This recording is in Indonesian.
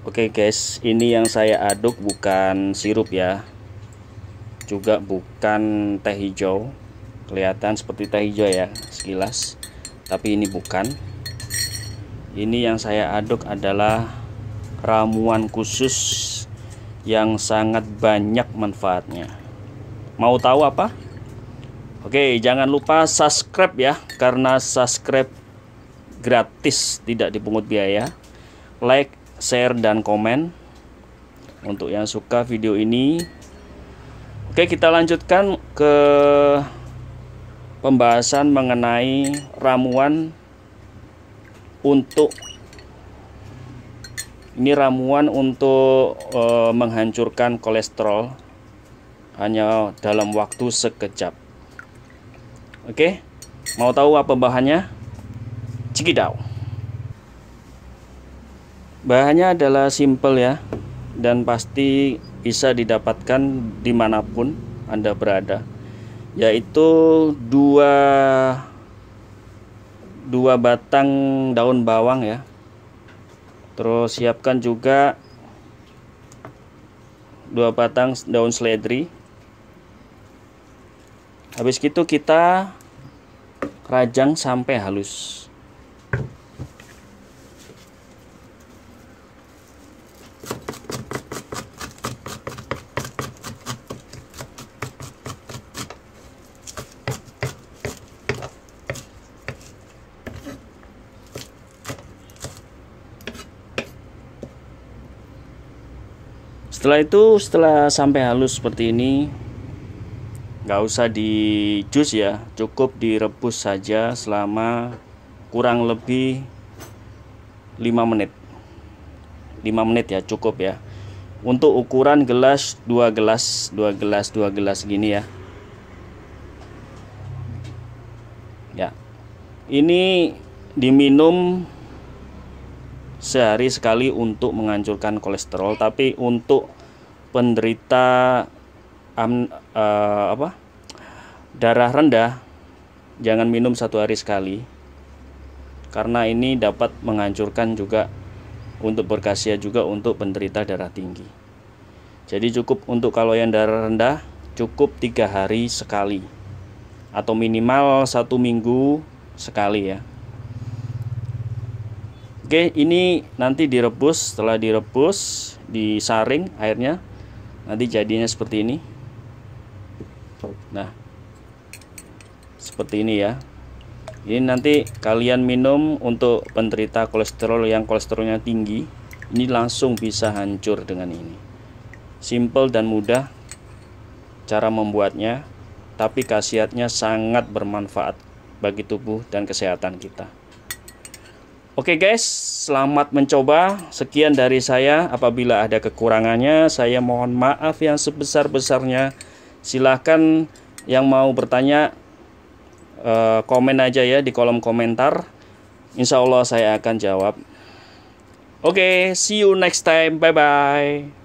Oke okay guys, ini yang saya aduk bukan sirup ya. Juga bukan teh hijau. Kelihatan seperti teh hijau ya sekilas. Tapi ini bukan. Ini yang saya aduk adalah ramuan khusus yang sangat banyak manfaatnya. Mau tahu apa? Oke, okay, jangan lupa subscribe ya karena subscribe gratis, tidak dipungut biaya. Like share dan komen untuk yang suka video ini Oke kita lanjutkan ke pembahasan mengenai ramuan untuk ini ramuan untuk e, menghancurkan kolesterol hanya dalam waktu sekejap Oke mau tahu apa bahannya? Cikidau bahannya adalah simple ya dan pasti bisa didapatkan dimanapun anda berada yaitu dua dua batang daun bawang ya terus siapkan juga dua batang daun seledri habis itu kita rajang sampai halus setelah itu setelah sampai halus seperti ini nggak usah di jus ya cukup direbus saja selama kurang lebih 5 menit 5 menit ya cukup ya untuk ukuran gelas 2 gelas 2 gelas 2 gelas gini ya ya ini diminum sehari sekali untuk menghancurkan kolesterol tapi untuk penderita um, uh, apa darah rendah jangan minum satu hari sekali karena ini dapat menghancurkan juga untuk berkhasiat juga untuk penderita darah tinggi jadi cukup untuk kalau yang darah rendah cukup tiga hari sekali atau minimal satu minggu sekali ya Oke, ini nanti direbus, setelah direbus, disaring airnya. Nanti jadinya seperti ini. Nah, seperti ini ya. Ini nanti kalian minum untuk penderita kolesterol yang kolesterolnya tinggi. Ini langsung bisa hancur dengan ini. Simple dan mudah cara membuatnya, tapi khasiatnya sangat bermanfaat bagi tubuh dan kesehatan kita. Oke guys, selamat mencoba. Sekian dari saya. Apabila ada kekurangannya, saya mohon maaf yang sebesar-besarnya. Silahkan yang mau bertanya, eh, komen aja ya di kolom komentar. Insya Allah saya akan jawab. Oke, see you next time. Bye-bye.